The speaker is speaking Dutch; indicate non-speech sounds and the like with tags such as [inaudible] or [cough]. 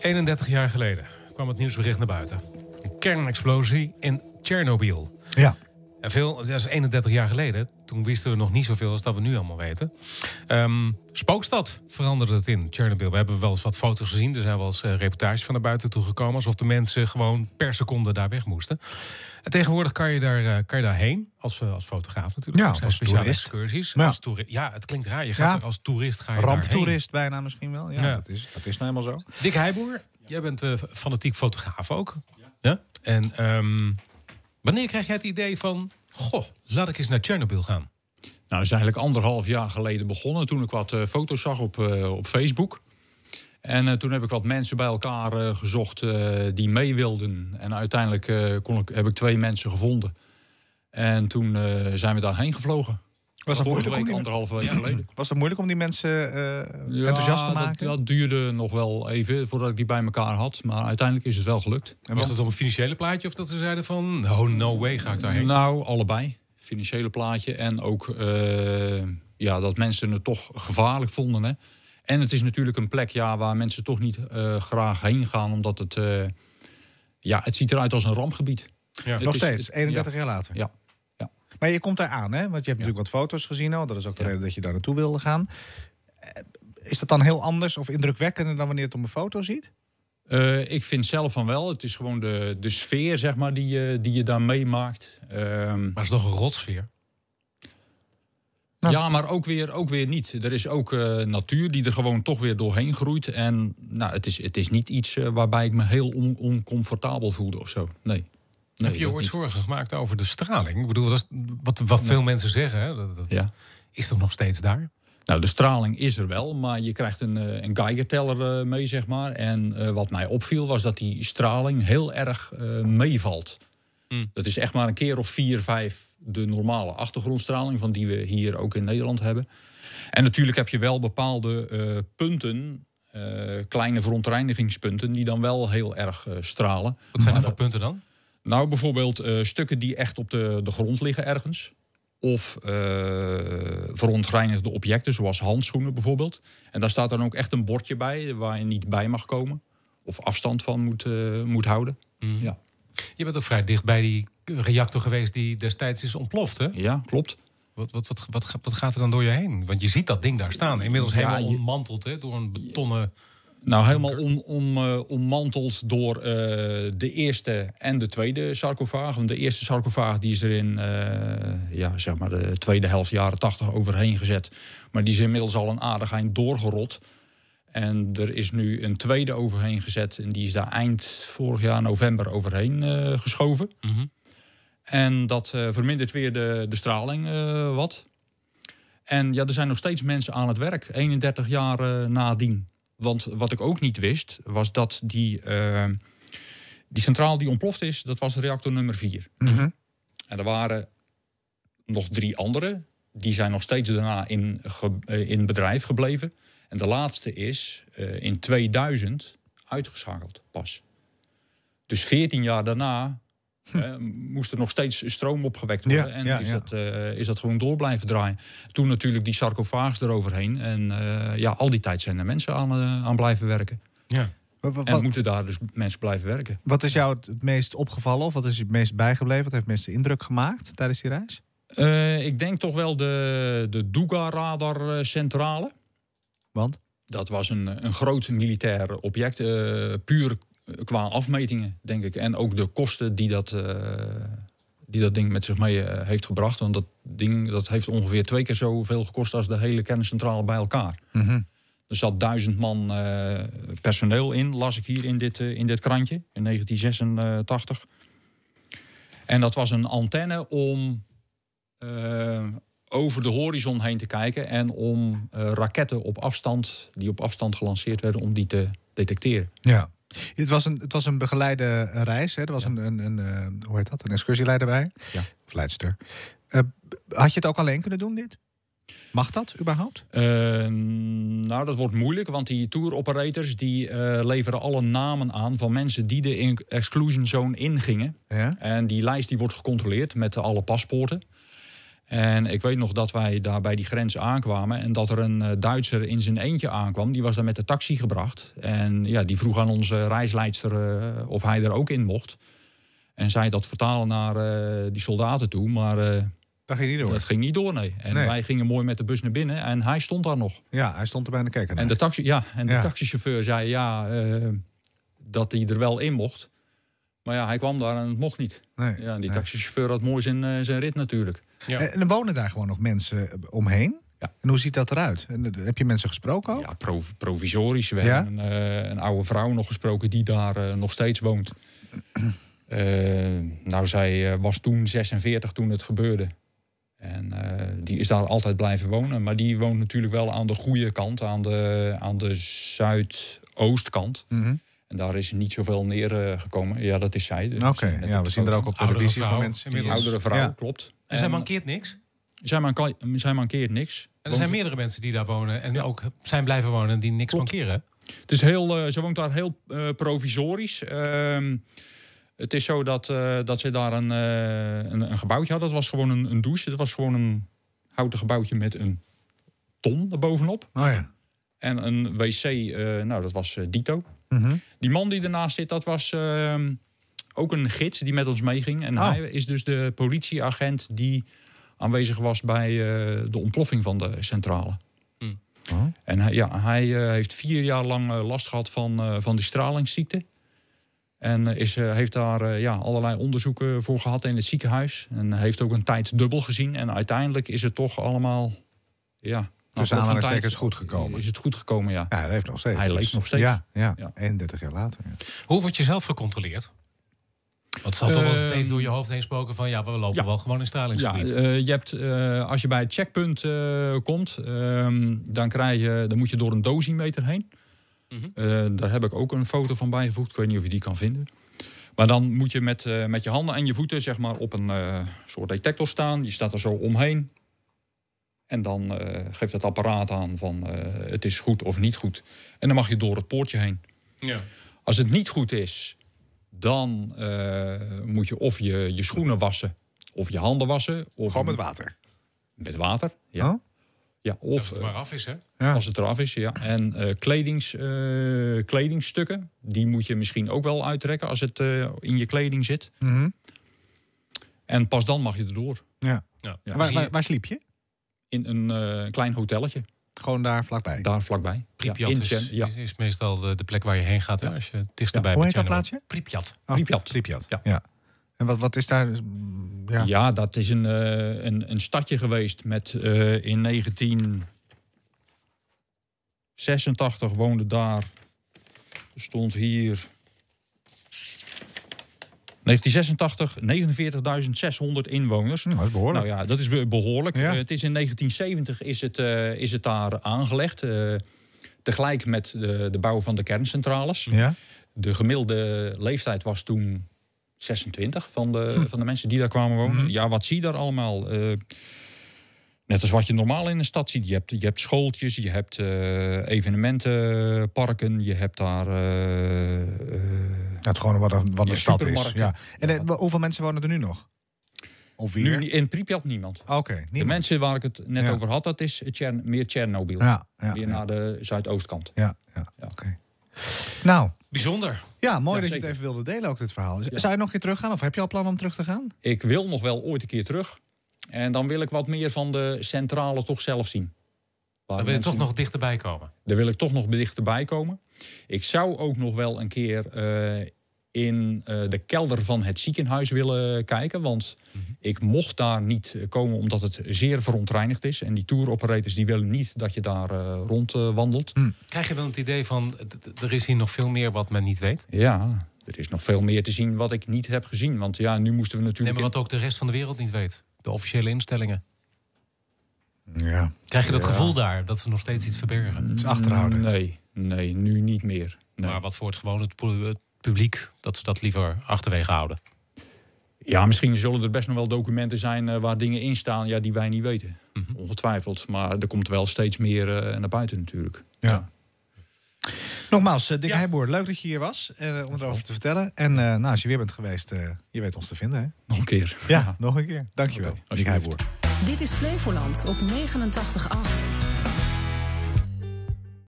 31 jaar geleden kwam het nieuwsbericht naar buiten. Een kernexplosie in Tsjernobyl. Ja veel, dat is 31 jaar geleden. Toen wisten we nog niet zoveel als dat we nu allemaal weten. Ehm, Spookstad veranderde het in, Chernobyl. We hebben wel eens wat foto's gezien. Er zijn wel eens eh, reportages van naar buiten toe gekomen. Alsof de mensen gewoon per seconde daar weg moesten. En tegenwoordig kan je, daar, eh, kan je daarheen, als, eh, als fotograaf natuurlijk. Ja, als, speciale toerist. excursies. Ja. Als toerist. ja, het klinkt raar. Je gaat ja. als toerist ga je Ramptoerist bijna misschien wel. Ja, ja, Dat, is, dat is nou helemaal zo. Dick Heijboer, jij bent uh, fanatiek fotograaf ook. Ja. En um, Wanneer krijg jij het idee van, goh, laat ik eens naar Tsjernobyl gaan? Nou, is eigenlijk anderhalf jaar geleden begonnen toen ik wat eh, foto's zag op, eh, op Facebook. En eh, toen heb ik wat mensen bij elkaar gezocht die mee wilden. En uiteindelijk kon ik, heb ik twee mensen gevonden. En toen zijn we daarheen gevlogen. Was dat moeilijk? Week, om anderhalve week geleden. Was dat moeilijk om die mensen eh, enthousiast te maken? Dat, dat, duurde nog wel even voordat ik die bij elkaar had. Maar uiteindelijk is het wel gelukt. En was dat op een financiële plaatje of dat ze zeiden van oh no way ga ik daarheen? Nou, allebei. Financiële plaatje en ook eh, ja, dat mensen het toch gevaarlijk vonden. Hè? En het is natuurlijk een plek ja, waar mensen toch niet eh, graag heen gaan. Omdat het, ja, het ziet eruit als een rampgebied. Nog steeds, 31 jaar later. Ja. Maar je komt daar aan, hè? Want je hebt natuurlijk wat foto's gezien al. Dat is ook de reden dat je daar naartoe wilde gaan. Eh, is dat dan heel anders of indrukwekkender dan wanneer het om een foto ziet? Eh, ik vind zelf van wel. Het is gewoon de, de sfeer, zeg maar, die je, die je daar meemaakt. Ehm, maar het is toch een rotsfeer? Nou. Ja, maar ook weer, ook weer niet. Er is ook eh, natuur die er gewoon toch weer doorheen groeit. En nou, het, is, het is niet iets waarbij ik me heel oncomfortabel voelde of zo. Nee. Heb je ooit zorgen gemaakt over de straling? Ik bedoel, wat, wat veel mensen zeggen, Dat, dat is toch nog steeds daar? Nou, de straling is er wel, maar je krijgt een, eh, een Geiger-teller eh, mee, zeg maar. En eh, wat mij opviel was dat die straling heel erg meevalt. Hmm. Dat is echt maar een keer of vier, vijf de normale achtergrondstraling van die we hier ook in Nederland hebben. En natuurlijk heb je wel bepaalde punten, kleine verontreinigingspunten, die dan wel heel erg stralen. Wat zijn er voor punten dan? Nou, bijvoorbeeld eh, stukken die echt op de, de grond liggen ergens. Of eh, verontreinigde objecten, zoals handschoenen bijvoorbeeld. En daar staat dan ook echt een bordje bij eh, waar je niet bij mag komen. Of afstand van moet, moet houden. Mhm. Ja. Je bent ook vrij dicht bij die reactor geweest die destijds is ontploft, hè? Ja, klopt. Wat, wat, wat, wat, wat gaat er dan door je heen? Want je ziet dat ding daar staan. Inmiddels helemaal je... ontmanteld hè, door een betonnen... Nou, helemaal om, om, uh, ommanteld door eh, de eerste en de tweede sarcofaag. Want de eerste sarcofaag die is er in eh, ja, zeg maar de tweede helft jaren tachtig overheen gezet. Maar die is inmiddels al een aardig eind doorgerot. En er is nu een tweede overheen gezet. En die is daar eind vorig jaar november overheen geschoven. Mhm. En dat vermindert weer de, de straling wat. En ja, er zijn nog steeds mensen aan het werk, 31 jaar nadien. Want wat ik ook niet wist, was dat die, uh, die centraal die ontploft is, dat was reactor nummer 4. Mhm. En er waren nog drie andere. Die zijn nog steeds daarna in, eh, in bedrijf gebleven. En de laatste is eh, in 2000 uitgeschakeld pas. Dus 14 jaar daarna moest er nog steeds stroom opgewekt worden. en is, Dat, eh, is dat gewoon door blijven draaien. Toen natuurlijk die sarcofaags eroverheen. En eh, ja, al die tijd zijn er mensen aan, eh, aan blijven werken. Ja. en moeten daar dus mensen blijven werken. Wat is jou het meest opgevallen of wat is je het meest bijgebleven? Wat heeft het meeste indruk gemaakt tijdens die reis? ik denk toch wel de, de Duga-radar centrale. Want? Dat was een, een groot militair object, puur qua afmetingen, denk ik. En ook de kosten die dat, eh, die dat ding met zich mee eh, heeft gebracht. Want dat ding dat heeft ongeveer twee keer zoveel gekost als de hele kerncentrale bij elkaar. Mhm. Er zat duizend man eh, personeel in, las ik hier in dit, in dit krantje, in 1986. En dat was een antenne om over de horizon heen te kijken en om raketten op afstand, die op afstand gelanceerd werden, om die te detecteren. Ja. Het was een, het was een begeleide eh, reis. Hè? Er was een, een, een eh, hoe heet dat? Een excursieleider bij. Ja. Of leidster. Eh, had je het ook alleen kunnen doen, dit? Mag dat überhaupt? nou, dat wordt moeilijk, want die tour operators die leveren alle namen aan van mensen die de exclusion zone ingingen. Ja? En die lijst die wordt gecontroleerd met alle paspoorten. En ik weet nog dat wij daar bij die grens aankwamen en dat er een eh, Duitser in zijn eentje aankwam. Die was daar met de taxi gebracht. En ja, die vroeg aan onze reisleidster eh, of hij er ook in mocht. En zei dat vertalen naar eh, die soldaten toe, maar... dat ging niet door. Dat ging niet door, nee. En wij gingen mooi met de bus naar binnen en hij stond daar nog. Ja, hij stond er bijna kijken. En, de, taxi, ja, en de taxichauffeur zei ja, dat hij er wel in mocht. Maar ja, hij kwam daar en het mocht niet. Nee, ja, die taxichauffeur had mooi zijn, zijn rit natuurlijk. Ja. Eh, en er wonen daar gewoon nog mensen eh, omheen. Ja. En hoe ziet dat eruit? En, eh, heb je mensen gesproken ook? Ja, provisorisch. We hebben een, een, oude vrouw nog gesproken die daar nog steeds woont. [clears throat] nou, zij was toen 46 toen het gebeurde. En die is daar altijd blijven wonen. Maar die woont natuurlijk wel aan de goede kant, aan de, aan de zuidoostkant. Mm daar is niet zoveel neergekomen. ja, dat is zij. Dus Oké, ja, we zien er ook op televisie van mensen. Een oudere vrouw, klopt. En, en zij mankeert niks? Zij, zij mankeert niks. En er zijn meerdere mensen die daar wonen en ook zijn blijven wonen die niks mankeren. Het is heel, eh, ze woont daar heel eh, provisorisch. Ehm, het is zo dat, eh, dat ze daar een, een, een, gebouwtje had. Dat was gewoon een, een douche. Dat was gewoon een houten gebouwtje met een ton erbovenop. Oh ja. En een wc, nou dat was dito. Mhm. Die man die ernaast zit, dat was ehm, ook een gids die met ons meeging. En oh. hij is dus de politieagent die aanwezig was bij eh, de ontploffing van de centrale. Hmm. Oh. En hij, ja, hij eh, heeft vier jaar lang eh, last gehad van, van die stralingsziekte. En is, heeft daar ja, allerlei onderzoeken voor gehad in het ziekenhuis. En heeft ook een tijd dubbel gezien. En uiteindelijk is het toch allemaal ja, dus aan tussen aanhalingstekens goed gekomen. Is het goed gekomen, ja. ja hij leeft nog steeds. Hij leeft dus- nog steeds. Ja, ja. 31 jaar later. Hoe word je zelf gecontroleerd? Wat zal er wel eens ehm, door je hoofd heen spoken van ja, we lopen wel gewoon in stralingsgebied. Ja, eh, je hebt, eh, als je bij het checkpunt eh, komt, ehm, dan, krijg je, dan moet je door een dosimeter heen. Mhm. daar heb ik ook een foto van bijgevoegd. Ik weet niet of je die kan vinden. Maar dan moet je met, met je handen en je voeten zeg maar, op een soort detector staan. Je staat er zo omheen. En dan uh, geeft het apparaat aan van eh, het is goed of niet goed. En dan mag je door het poortje heen. Ja. Als het niet goed is, dan eh, moet je of je, je schoenen wassen, of je handen wassen. Of Gewoon met water? Met water, ja. Ja, of, als het eraf is, hè? Als het eraf is, ja. En kledings, kledingstukken, die moet je misschien ook wel uittrekken als het in je kleding zit. Mhm. En pas dan mag je erdoor. Ja. ja. Waar, waar, waar, sliep je? in een eh, klein hotelletje. Gewoon daar vlakbij? Daar vlakbij. Pripyat ja, is, meestal de, de, plek waar je heen gaat ja. als je dichterbij bent. Hoe heet dat plaatsje? Pripyat. Oh, Pripyat. Pripyat. Ja. En wat, wat is daar? Mm, ja, dat is een, eh, een, een stadje geweest met eh, in 1986 woonde daar, stond hier 1986 49.600 inwoners. Nou, dat is behoorlijk. Nou ja, dat is behoorlijk. Eh, het is in 1970 is het, eh, is het daar aangelegd. Eh, tegelijk met de, de, bouw van de kerncentrales. Ja. De gemiddelde leeftijd was toen 26 van de, hm. van de mensen die daar kwamen wonen. Mhm. Ja, wat zie je daar allemaal? Net als wat je normaal in een stad ziet. Je hebt, je hebt schooltjes, je hebt evenementenparken, je hebt daar is gewoon wat een, wat stad is. Ja. En eh, hoeveel mensen wonen er nu nog? Of weer? Nu, in Pripyat niemand. Oké. niemand. de mensen waar ik het net over had, dat is meer Tsjernobyl. Ja, naar de zuidoostkant. Ja, ja. oké. Nou. Bijzonder. Ja, mooi dat je het even wilde delen, ook dit verhaal. Zou je nog een keer teruggaan of heb je al plan om terug te gaan? Ik wil nog wel ooit een keer terug. En dan wil ik wat meer van de centrale toch zelf zien. Dan wil je toch nog dichterbij komen? Daar wil ik toch nog dichterbij komen. Ik zou ook nog wel een keer eh, in eh, de kelder van het ziekenhuis willen kijken. Want mhm. ik mocht daar niet komen omdat het zeer verontreinigd is. En die touroperators die willen niet dat je daar eh, rondwandelt. Hmm. Krijg je wel het idee van er is hier nog veel meer wat men niet weet? Ja, er is nog veel meer te zien wat ik niet heb gezien. Want ja, nu moesten we natuurlijk... Nee, maar wat ook de rest van de wereld niet weet. De officiële instellingen. Ja. Krijg je dat gevoel daar, dat ze nog steeds iets verbergen? Het is achterhouden. Nee, nee, nu niet meer. Nee. Maar wat voor het gewone publiek, dat ze dat liever achterwege houden? Ja, misschien zullen er best nog wel documenten zijn eh, waar dingen in staan ja, die wij niet weten. Mhm. Ongetwijfeld. Maar er komt wel steeds meer eh, naar buiten natuurlijk. ja. Nogmaals, eh, Dick ja. leuk dat je hier was om erover te vertellen. En uh, nou, als je weer bent geweest, je weet ons te vinden. Hè? Nog een keer. Ja, nog een keer. Dankjewel, okay, Dick Heiboer. Dit is Flevoland op 89.8.